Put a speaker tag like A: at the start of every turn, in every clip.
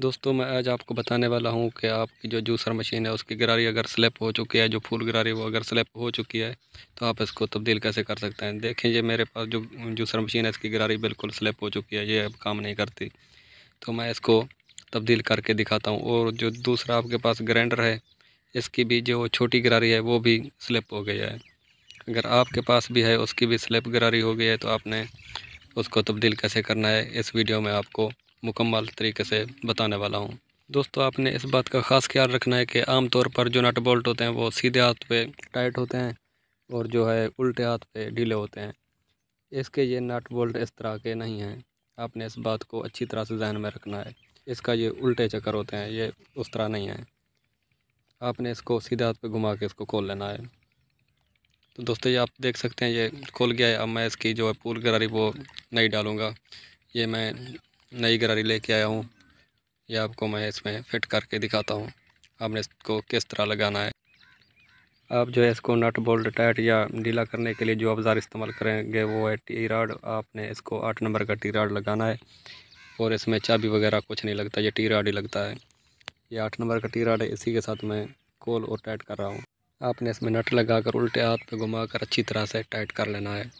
A: दोस्तों मैं आज आपको बताने वाला हूँ कि आपकी जो जूसर मशीन है उसकी गरारी अगर स्लिप हो चुकी है जो फूल गरारी वो अगर स्लिप हो चुकी है तो आप इसको तब्दील कैसे कर सकते हैं देखें ये मेरे पास जो जूसर मशीन है इसकी गरारी बिल्कुल स्लिप हो चुकी है ये अब काम नहीं करती तो मैं इसको तब्दील करके दिखाता हूँ और जो दूसरा आपके पास ग्रैंडर है इसकी भी जो छोटी गरारी है वो भी स्लिप हो गया है अगर आपके पास भी है उसकी भी स्लिप गरारी हो गई है तो आपने उसको तब्दील कैसे करना है इस वीडियो में आपको मुकम्मल तरीके से बताने वाला हूँ दोस्तों आपने इस बात का ख़ास ख्याल रखना है कि आम तौर पर जो नट बोल्ट होते हैं वो सीधे हाथ पे टाइट होते हैं और जो है उल्टे हाथ पे ढीले होते हैं इसके ये नट बोल्ट इस तरह के नहीं हैं आपने इस बात को अच्छी तरह से जहन में रखना है इसका ये उल्टे चक्कर होते हैं ये उस तरह नहीं है आपने इसको सीधे हाथ पे घुमा के इसको खोल लेना है तो दोस्तों ये आप देख सकते हैं ये खोल गया है अब मैं इसकी जो है पूल गरारी वो नहीं डालूँगा ये मैं नई गरारी लेके आया हूँ ये आपको मैं इसमें फिट करके दिखाता हूँ आपने इसको किस तरह लगाना है आप जो है इसको नट बोल्ट टाइट या ढीला करने के लिए जो अवजार इस्तेमाल करेंगे वो है टी राड आपने इसको आठ नंबर का टी राड लगाना है और इसमें चाबी वगैरह कुछ नहीं लगता ये टी राड ही लगता है ये आठ नंबर का टी राड है इसी के साथ मैं कोल और टाइट कर रहा हूँ आपने इसमें नट लगाकर उल्टे हाथ पे घुमाकर अच्छी तरह से टाइट कर लेना है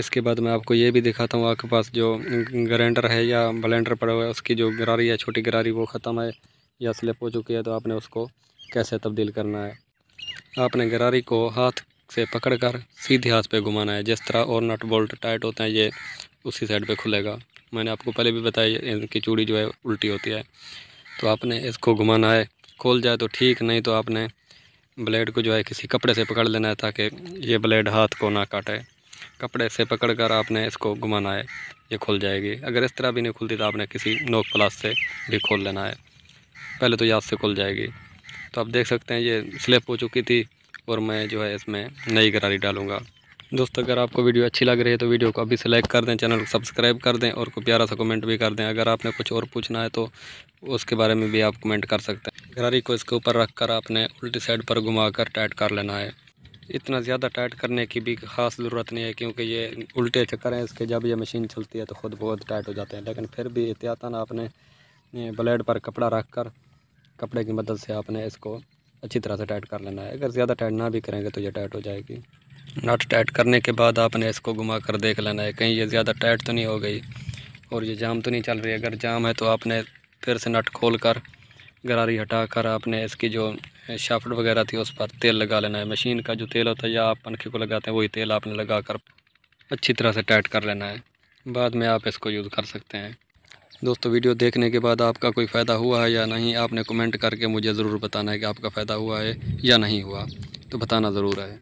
A: इसके बाद मैं आपको ये भी दिखाता हूँ आपके पास जो ग्रैंडर है या ब्लेंडर पड़ा हुआ है उसकी जो गरारी है छोटी गरारी वो ख़त्म है या स्लिप हो चुकी है तो आपने उसको कैसे तब्दील करना है आपने गरारी को हाथ से पकड़कर सीधे हाथ पे घुमाना है जिस तरह और नट बोल्ट टाइट होते हैं ये उसी साइड पे खुलेगा मैंने आपको पहले भी बताया इनकी चूड़ी जो है उल्टी होती है तो आपने इसको घुमाना है खोल जाए तो ठीक नहीं तो आपने ब्लेड को जो है किसी कपड़े से पकड़ लेना है ताकि ये ब्लेड हाथ को ना काटे कपड़े से पकड़कर आपने इसको घुमाना है ये खुल जाएगी अगर इस तरह भी नहीं खुलती तो आपने किसी नोक प्लास से भी खोल लेना है पहले तो याद से खुल जाएगी तो आप देख सकते हैं ये स्लिप हो चुकी थी और मैं जो है इसमें नई गरारी डालूँगा दोस्तों अगर आपको वीडियो अच्छी लग रही है तो वीडियो को अभी से लाइक कर दें चैनल को सब्सक्राइब कर दें और कोई प्यारा सा कमेंट भी कर दें अगर आपने कुछ और पूछना है तो उसके बारे में भी आप कमेंट कर सकते हैं गरारी को इसके ऊपर रखकर आपने उल्टी साइड पर घुमाकर टाइट कर लेना है इतना ज़्यादा टाइट करने की भी खास ज़रूरत नहीं है क्योंकि ये उल्टे चक्कर हैं इसके जब ये मशीन चलती है तो ख़ुद बहुत टाइट हो जाते हैं लेकिन फिर भी एहतियातन आपने ब्लेड पर कपड़ा रख कर कपड़े की मदद से आपने इसको अच्छी तरह से टाइट कर लेना है अगर ज़्यादा टाइट ना भी करेंगे तो ये टाइट हो जाएगी नट टाइट करने के बाद आपने इसको घुमा कर देख लेना है कहीं ये ज़्यादा टाइट तो नहीं हो गई और ये जाम तो नहीं चल रही अगर जाम है तो आपने फिर से नट खोल कर गरारी हटाकर आपने इसकी जो शाफ्ट वगैरह थी उस पर तेल लगा लेना है मशीन का जो तेल होता है या आप पंखे को लगाते हैं वही तेल आपने लगा कर अच्छी तरह से टाइट कर लेना है बाद में आप इसको यूज़ कर सकते हैं दोस्तों वीडियो देखने के बाद आपका कोई फ़ायदा हुआ है या नहीं आपने कमेंट करके मुझे ज़रूर बताना है कि आपका फ़ायदा हुआ है या नहीं हुआ तो बताना ज़रूर है